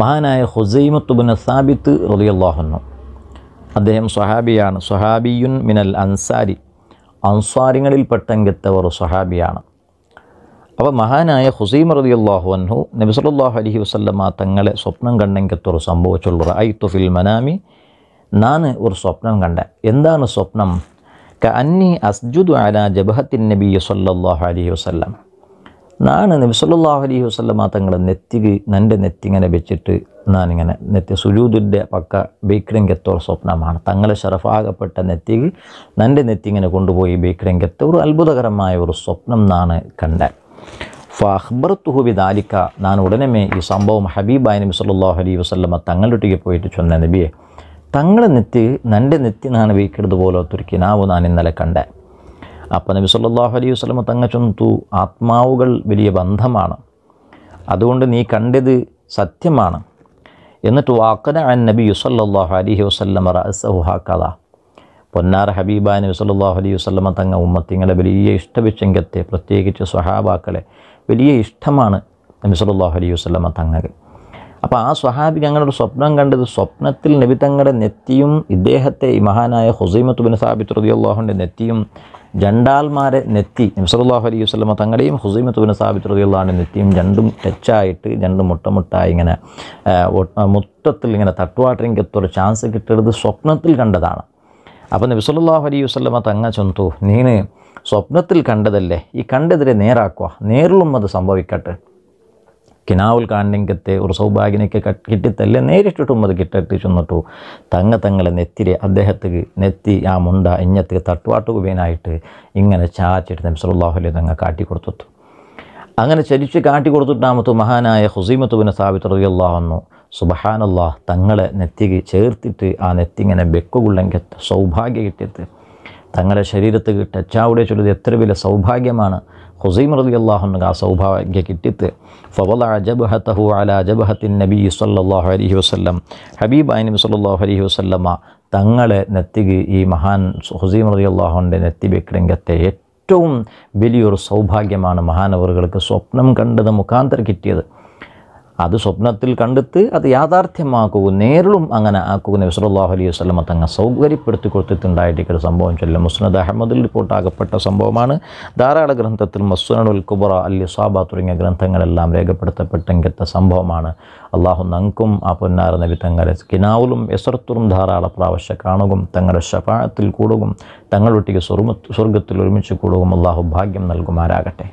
മഹാനായ ഹുസൈമത്തുബിന് സാബിത്ത് റലിയല്ലാഹുന്നു അദ്ദേഹം സ്വഹാബിയാണ് സ്വഹാബിയുൻ മിനൽ അൻസാരി അൻസാരിങ്ങളിൽപ്പെട്ടെങ്കിലത്തെ ഒരു സ്വഹാബിയാണ് അപ്പോൾ മഹാനായ ഹുസൈം റതി അള്ളാഹു അൻഹു നബിസലാഹു അലഹി വസ്ലമ തങ്ങളെ സ്വപ്നം കണ്ടെങ്കിൽ സംഭവിച്ചുള്ള ഐ തുഫിൽ മനാമി നാൻ ഒരു സ്വപ്നം കണ്ട എന്താണ് സ്വപ്നം ക അന്നി അസ്ജുദ് അല ജബഹത്തിൻ നബി സല്ലാഹു അലഹി വസ്ലം ഞാൻ നബിസല്ലാഹു അലൈഹി വസ്ലമ തങ്ങളെ നെത്തിക്ക് എൻ്റെ നെറ്റിങ്ങനെ വെച്ചിട്ട് നാനിങ്ങനെ നെത്തി സുജൂദിൻ്റെ പക്ക ബേക്കറിങ്കത്തോൾ സ്വപ്നമാണ് തങ്ങളെ ഷറഫാകപ്പെട്ട നെറ്റിക്ക് എൻ്റെ നെറ്റിങ്ങനെ കൊണ്ടുപോയി ബേക്കറിങ്കത്ത് അത്ഭുതകരമായ ഒരു സ്വപ്നം എന്നാണ് കണ്ടത് ഫഹ്ബർ തുഹുബി ദാലിക്ക ഞാൻ ഉടനെ ഈ സംഭവം ഹബീബായ നബി സല്ലാഹു അലൈഹി വസ്ലമ തങ്ങളുടെ പോയിട്ട് ചൊന്ന നബിയെ തങ്ങളെ നൻ്റെ നെത്തി നാണ് വീക്കെടുത്ത് പോലെ നാവ് ഞാൻ ഇന്നലെ കണ്ടേ അപ്പം നബി സല്ലാഹു അലൈഹി വസ്ലമ തങ്ങച്ചും ആത്മാവുകൾ വലിയ ബന്ധമാണ് അതുകൊണ്ട് നീ കണ്ടത് സത്യമാണ് എന്നിട്ട് വാക്കന അൻ നബി യുസല്ലാഹു അലഹി വസ്ലമ റസഹുഹാക്കഥ പൊന്നാർ ഹബീബ നബി സല്ലാഹു അലൈഹി വസ്ലമ തങ്ങ ഉമ്മത്തിങ്ങളെ വലിയ ഇഷ്ടവിശങ്കത്തെ പ്രത്യേകിച്ച് സ്വഹാബാക്കളെ വലിയ ഇഷ്ടമാണ് നബി സല്ലാഹു അലൈഹി വസ്ലമ തങ്ങൾക്ക് അപ്പോൾ ആ സ്വഹാബി അങ്ങനെ ഒരു സ്വപ്നം കണ്ടത് സ്വപ്നത്തിൽ നബി തങ്ങളുടെ നെറ്റിയും ഇദ്ദേഹത്തെ ഈ മഹാനായ ഹുസൈമത്ത് ബിൻ സാബിത്ത് റതിയുള്ളാഹുൻ്റെ നെറ്റിയും ജണ്ടാൽമാരെ നെത്തി നബ്സലാഹു അലൈഹി വസ്ലമ തങ്ങളുടെയും ഹുസൈമത്തുബിന് സാബിത്ത് റബിയുള്ളാണ് നെത്തിയും രണ്ടും ടച്ചായിട്ട് രണ്ടും മുട്ടമുട്ടായി ഇങ്ങനെ മുട്ടത്തിൽ ഇങ്ങനെ ഒരു ചാൻസ് കിട്ടരുത് സ്വപ്നത്തിൽ കണ്ടതാണ് അപ്പോൾ നബ്സലാഹു അലൈഹി വസ്ലമ തങ്ങ ചെന്തു നീന് സ്വപ്നത്തിൽ കണ്ടതല്ലേ ഈ കണ്ടെതിരെ നേരാക്കുക നേരിലും അത് സംഭവിക്കട്ടെ കിനാവുൽ കാണ്ടിങ്കത്തെ ഒരു സൗഭാഗ്യനൊക്കെ കിട്ടിത്തല്ല നേരിട്ടിട്ടും അത് കിട്ടട്ടി ചെന്നിട്ടു തങ്ങ തങ്ങളെ നെത്തിരെ അദ്ദേഹത്തിന് നെത്തി ആ മുണ്ട ഇഞ്ഞത്ത് തട്ടുവാട്ടുകുവേനായിട്ട് ഇങ്ങനെ ചാച്ചിട്ട് നബ്സലുല്ലാഹുലി തങ്ങ കാട്ടിക്കൊടുത്തു അങ്ങനെ ചരിച്ച് കൊടുത്തിട്ടാമത്തു മഹാനായ ഹുസൈമത്തുവിനെ വന്നു സുബഹാനല്ലാഹ് തങ്ങളെ നെത്തിക്ക് ചേർത്തിട്ട് ആ നെത്തിങ്ങനെ ബെക്കുകുള്ളെങ്കിൽ സൗഭാഗ്യ കിട്ടിയത് തങ്ങളുടെ ശരീരത്ത് കിട്ടിയ അച്ചാവുടെ എത്ര വലിയ സൗഭാഗ്യമാണ് ഹുസൈം റതി അള്ളാഹുനക്ക് ആ സൗഭാഗ്യ കിട്ടിത്ത് ഫവല അജബഹത്തഹു അല അജബഹത്തിൻ നബി സല്ലാഹു അലഹി വസ്ലം ഹബീബ് നബി സല്ലാഹു അലഹി വസ്ലമ തങ്ങളെ നെത്തിക് ഈ മഹാൻ ഹുസൈം റതി അള്ളാഹുൻ്റെ നെത്തിവെക്കിടങ്കത്തെ ഏറ്റവും വലിയൊരു സൗഭാഗ്യമാണ് മഹാനവറുകൾക്ക് സ്വപ്നം കണ്ടത് മുഖാന്തരം കിട്ടിയത് അത് സ്വപ്നത്തിൽ കണ്ടെത്ത് അത് യാഥാർത്ഥ്യമാക്കുകയും നേരിലും അങ്ങനെ ആക്കുക നബിസ്വല്ലാഹു അലൈഹി വസ്ലമ തങ്ങൾ സൗകര്യപ്പെടുത്തി കൊടുത്തിട്ടുണ്ടായിട്ട് സംഭവം ചൊല്ല മുസ്നദ് അഹമ്മദിൽ റിപ്പോർട്ടാകപ്പെട്ട സംഭവമാണ് ധാരാള ഗ്രന്ഥത്തിൽ മസ്സുനുൽ കുബറ അൽ സാബ തുടങ്ങിയ ഗ്രന്ഥങ്ങളെല്ലാം രേഖപ്പെടുത്തപ്പെട്ടെങ്കിലത്തെ സംഭവമാണ് അള്ളാഹു നങ്കും ആ പൊന്നാർ നബി തങ്ങളെ കിനാവിലും എസർത്തുറും ധാരാള പ്രാവശ്യം കാണുകും തങ്ങളുടെ ശപാഴത്തിൽ കൂടുകും തങ്ങളൊട്ടിക്ക് സ്വർഗത്തിൽ ഒരുമിച്ച് കൂടുകയും അള്ളാഹു ഭാഗ്യം നൽകുമാരാകട്ടെ